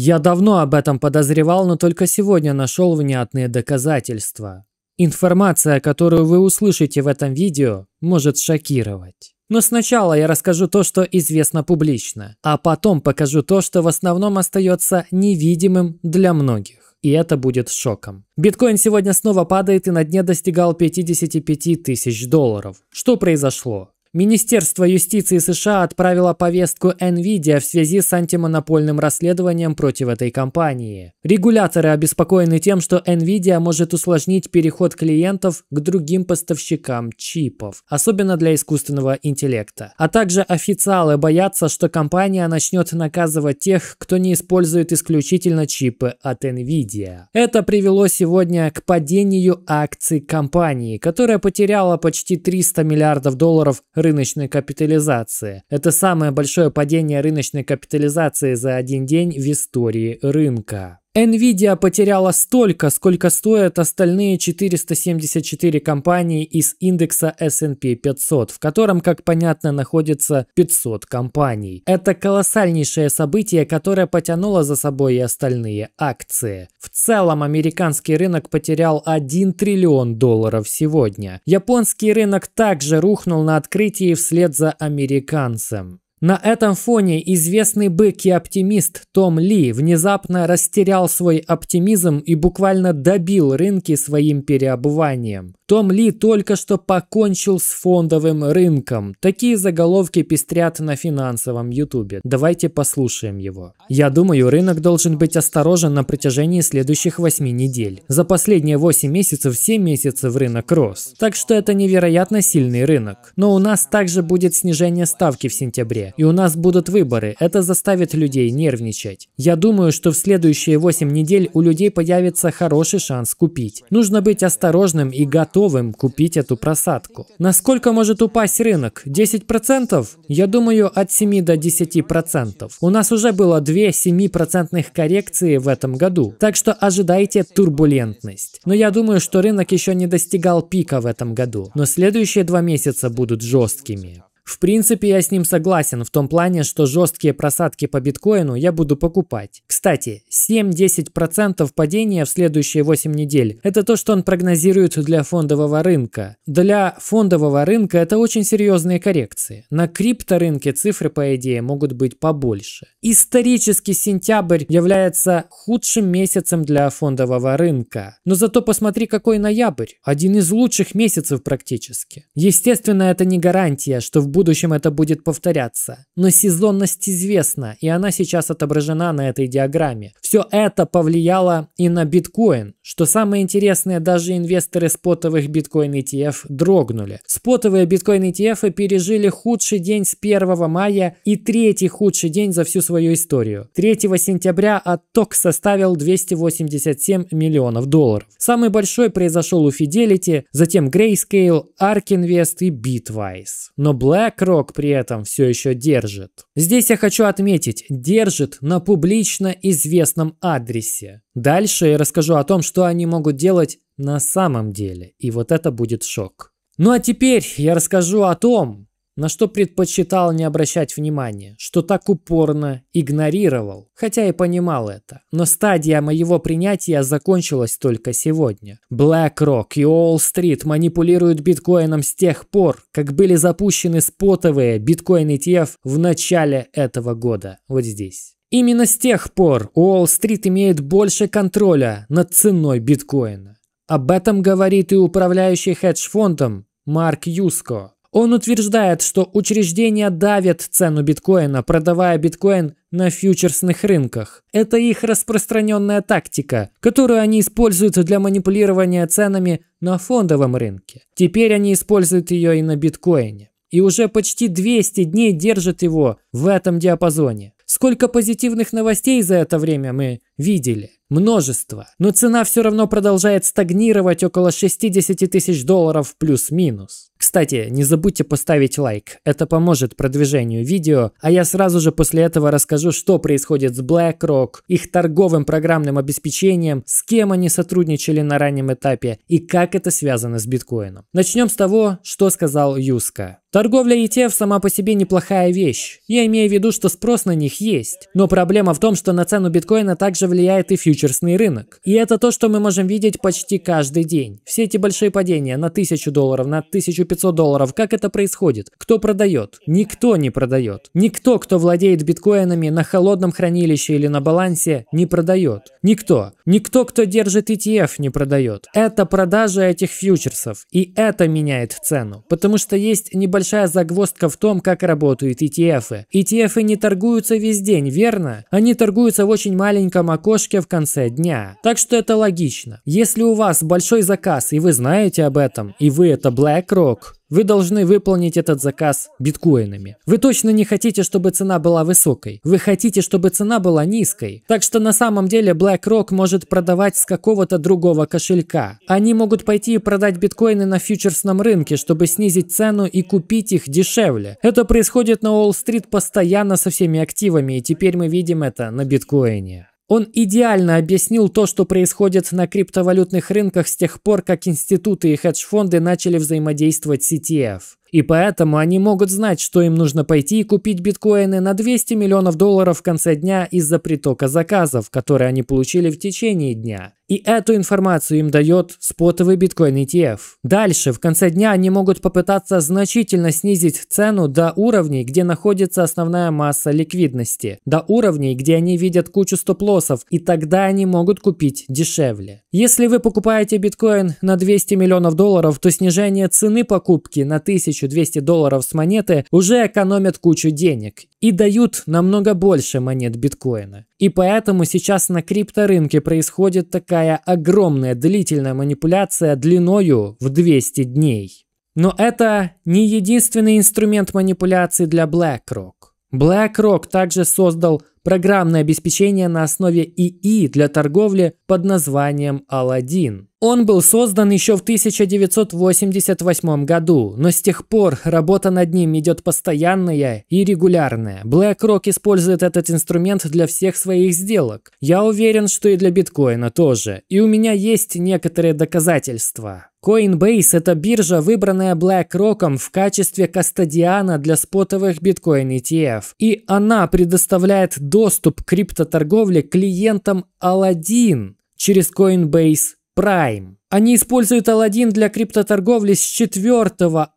Я давно об этом подозревал, но только сегодня нашел внятные доказательства. Информация, которую вы услышите в этом видео, может шокировать. Но сначала я расскажу то, что известно публично, а потом покажу то, что в основном остается невидимым для многих. И это будет шоком. Биткоин сегодня снова падает и на дне достигал 55 тысяч долларов. Что произошло? Министерство юстиции США отправило повестку NVIDIA в связи с антимонопольным расследованием против этой компании. Регуляторы обеспокоены тем, что NVIDIA может усложнить переход клиентов к другим поставщикам чипов, особенно для искусственного интеллекта. А также официалы боятся, что компания начнет наказывать тех, кто не использует исключительно чипы от NVIDIA. Это привело сегодня к падению акций компании, которая потеряла почти 300 миллиардов долларов рыночной капитализации. Это самое большое падение рыночной капитализации за один день в истории рынка. Nvidia потеряла столько, сколько стоят остальные 474 компании из индекса S&P 500, в котором, как понятно, находится 500 компаний. Это колоссальнейшее событие, которое потянуло за собой и остальные акции. В целом, американский рынок потерял 1 триллион долларов сегодня. Японский рынок также рухнул на открытии вслед за американцем. На этом фоне известный бык и оптимист Том Ли внезапно растерял свой оптимизм и буквально добил рынки своим переобуванием. Том Ли только что покончил с фондовым рынком. Такие заголовки пестрят на финансовом ютубе. Давайте послушаем его. Я думаю, рынок должен быть осторожен на протяжении следующих 8 недель. За последние 8 месяцев 7 месяцев рынок рос. Так что это невероятно сильный рынок. Но у нас также будет снижение ставки в сентябре. И у нас будут выборы. Это заставит людей нервничать. Я думаю, что в следующие 8 недель у людей появится хороший шанс купить. Нужно быть осторожным и готовым готовым купить эту просадку. Насколько может упасть рынок? 10%? Я думаю, от 7 до 10%. У нас уже было 2 7% коррекции в этом году, так что ожидайте турбулентность. Но я думаю, что рынок еще не достигал пика в этом году, но следующие два месяца будут жесткими. В принципе, я с ним согласен в том плане, что жесткие просадки по биткоину я буду покупать. Кстати, 7-10% падения в следующие 8 недель – это то, что он прогнозирует для фондового рынка. Для фондового рынка это очень серьезные коррекции. На крипторынке цифры, по идее, могут быть побольше. Исторически сентябрь является худшим месяцем для фондового рынка. Но зато посмотри, какой ноябрь. Один из лучших месяцев практически. Естественно, это не гарантия, что в будущем будущем это будет повторяться. Но сезонность известна, и она сейчас отображена на этой диаграмме. Все это повлияло и на биткоин. Что самое интересное, даже инвесторы спотовых биткоин ETF дрогнули. Спотовые биткоин ETF пережили худший день с 1 мая и третий худший день за всю свою историю. 3 сентября отток составил 287 миллионов долларов. Самый большой произошел у Fidelity, затем Grayscale, Ark Invest и Bitwise. Но Black себя Крок при этом все еще держит. Здесь я хочу отметить, держит на публично известном адресе. Дальше я расскажу о том, что они могут делать на самом деле, и вот это будет шок. Ну а теперь я расскажу о том, на что предпочитал не обращать внимания, что так упорно игнорировал, хотя и понимал это. Но стадия моего принятия закончилась только сегодня. BlackRock и Уолл-стрит манипулируют биткоином с тех пор, как были запущены спотовые биткоин ETF в начале этого года, вот здесь. Именно с тех пор Уолл-стрит имеет больше контроля над ценой биткоина. Об этом говорит и управляющий хедж-фондом Марк Юско, он утверждает, что учреждения давят цену биткоина, продавая биткоин на фьючерсных рынках. Это их распространенная тактика, которую они используют для манипулирования ценами на фондовом рынке. Теперь они используют ее и на биткоине. И уже почти 200 дней держат его в этом диапазоне. Сколько позитивных новостей за это время мы видели? Множество. Но цена все равно продолжает стагнировать около 60 тысяч долларов плюс-минус. Кстати, не забудьте поставить лайк, это поможет продвижению видео, а я сразу же после этого расскажу, что происходит с BlackRock, их торговым программным обеспечением, с кем они сотрудничали на раннем этапе и как это связано с биткоином. Начнем с того, что сказал Юска. Торговля ETF сама по себе неплохая вещь. Я имею в виду, что спрос на них есть. Но проблема в том, что на цену биткоина также влияет и фьючерсный рынок. И это то, что мы можем видеть почти каждый день. Все эти большие падения на 1000 долларов, на 1500 500 долларов. Как это происходит? Кто продает? Никто не продает. Никто, кто владеет биткоинами на холодном хранилище или на балансе, не продает. Никто. Никто, кто держит ETF, не продает. Это продажа этих фьючерсов. И это меняет цену. Потому что есть небольшая загвоздка в том, как работают ETF. -ы. E ETF -ы не торгуются весь день, верно? Они торгуются в очень маленьком окошке в конце дня. Так что это логично. Если у вас большой заказ и вы знаете об этом, и вы это BlackRock, вы должны выполнить этот заказ биткоинами. Вы точно не хотите, чтобы цена была высокой. Вы хотите, чтобы цена была низкой. Так что на самом деле BlackRock может продавать с какого-то другого кошелька. Они могут пойти и продать биткоины на фьючерсном рынке, чтобы снизить цену и купить их дешевле. Это происходит на Уолл-стрит постоянно со всеми активами, и теперь мы видим это на биткоине. Он идеально объяснил то, что происходит на криптовалютных рынках с тех пор, как институты и хедж-фонды начали взаимодействовать с ETF. И поэтому они могут знать, что им нужно пойти и купить биткоины на 200 миллионов долларов в конце дня из-за притока заказов, которые они получили в течение дня. И эту информацию им дает спотовый биткоин ETF. Дальше, в конце дня, они могут попытаться значительно снизить цену до уровней, где находится основная масса ликвидности, до уровней, где они видят кучу стоп-лоссов, и тогда они могут купить дешевле. Если вы покупаете биткоин на 200 миллионов долларов, то снижение цены покупки на 1200 долларов с монеты уже экономит кучу денег и дают намного больше монет биткоина. И поэтому сейчас на крипторынке происходит такая огромная длительная манипуляция длиною в 200 дней. Но это не единственный инструмент манипуляции для BlackRock. BlackRock также создал программное обеспечение на основе ИИ для торговли под названием Aladdin. Он был создан еще в 1988 году, но с тех пор работа над ним идет постоянная и регулярная. BlackRock использует этот инструмент для всех своих сделок. Я уверен, что и для биткоина тоже. И у меня есть некоторые доказательства. Coinbase – это биржа, выбранная BlackRock в качестве кастодиана для спотовых биткоин ETF. И она предоставляет доступ доступ к криптоторговле клиентам Aladdin через Coinbase Prime. Они используют Aladdin для криптоторговли с 4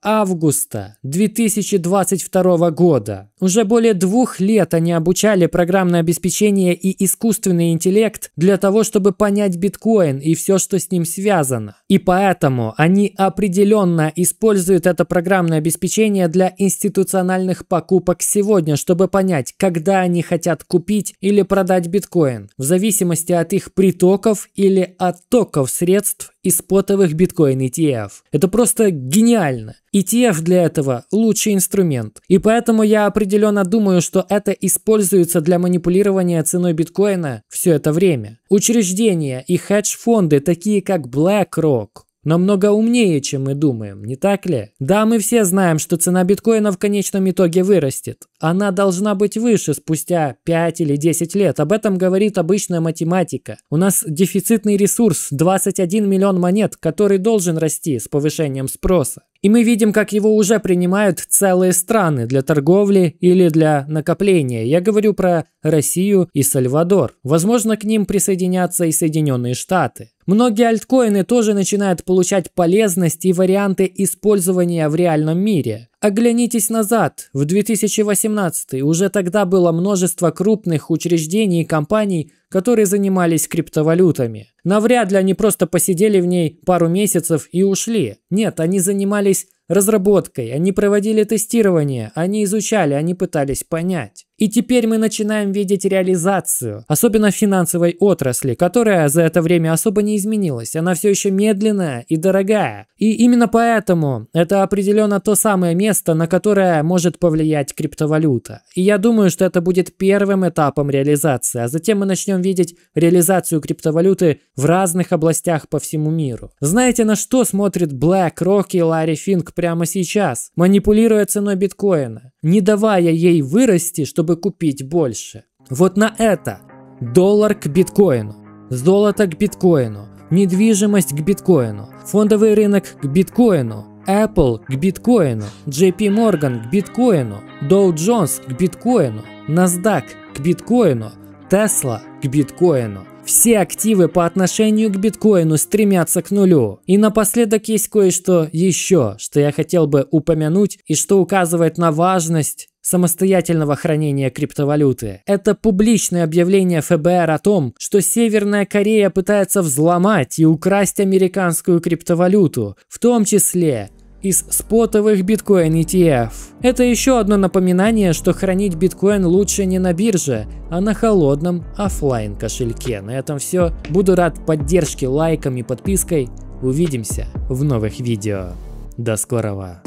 августа 2022 года. Уже более двух лет они обучали программное обеспечение и искусственный интеллект для того, чтобы понять биткоин и все, что с ним связано. И поэтому они определенно используют это программное обеспечение для институциональных покупок сегодня, чтобы понять, когда они хотят купить или продать биткоин, в зависимости от их притоков или оттоков средств из спотовых биткоин ETF. Это просто гениально. ETF для этого лучший инструмент. И поэтому я определенно думаю, что это используется для манипулирования ценой биткоина все это время. Учреждения и хедж-фонды, такие как BlackRock, намного умнее, чем мы думаем, не так ли? Да, мы все знаем, что цена биткоина в конечном итоге вырастет. Она должна быть выше спустя 5 или 10 лет. Об этом говорит обычная математика. У нас дефицитный ресурс 21 миллион монет, который должен расти с повышением спроса. И мы видим, как его уже принимают целые страны для торговли или для накопления. Я говорю про Россию и Сальвадор. Возможно, к ним присоединятся и Соединенные Штаты. Многие альткоины тоже начинают получать полезность и варианты использования в реальном мире. Оглянитесь назад, в 2018 уже тогда было множество крупных учреждений и компаний, которые занимались криптовалютами. Навряд ли они просто посидели в ней пару месяцев и ушли. Нет, они занимались разработкой, они проводили тестирование, они изучали, они пытались понять. И теперь мы начинаем видеть реализацию, особенно в финансовой отрасли, которая за это время особо не изменилась. Она все еще медленная и дорогая. И именно поэтому это определенно то самое место, на которое может повлиять криптовалюта. И я думаю, что это будет первым этапом реализации, а затем мы начнем видеть реализацию криптовалюты в разных областях по всему миру. Знаете, на что смотрит BlackRock и Ларри Финк прямо сейчас? Манипулируя ценой биткоина не давая ей вырасти, чтобы купить больше. Вот на это доллар к биткоину, золото к биткоину, недвижимость к биткоину, фондовый рынок к биткоину, Apple к биткоину, JP Morgan к биткоину, Dow Jones к биткоину, NASDAQ к биткоину, Tesla к биткоину. Все активы по отношению к биткоину стремятся к нулю. И напоследок есть кое-что еще, что я хотел бы упомянуть и что указывает на важность самостоятельного хранения криптовалюты. Это публичное объявление ФБР о том, что Северная Корея пытается взломать и украсть американскую криптовалюту, в том числе из спотовых биткоин ETF. Это еще одно напоминание, что хранить биткоин лучше не на бирже, а на холодном офлайн кошельке. На этом все. Буду рад поддержке лайком и подпиской. Увидимся в новых видео. До скорого!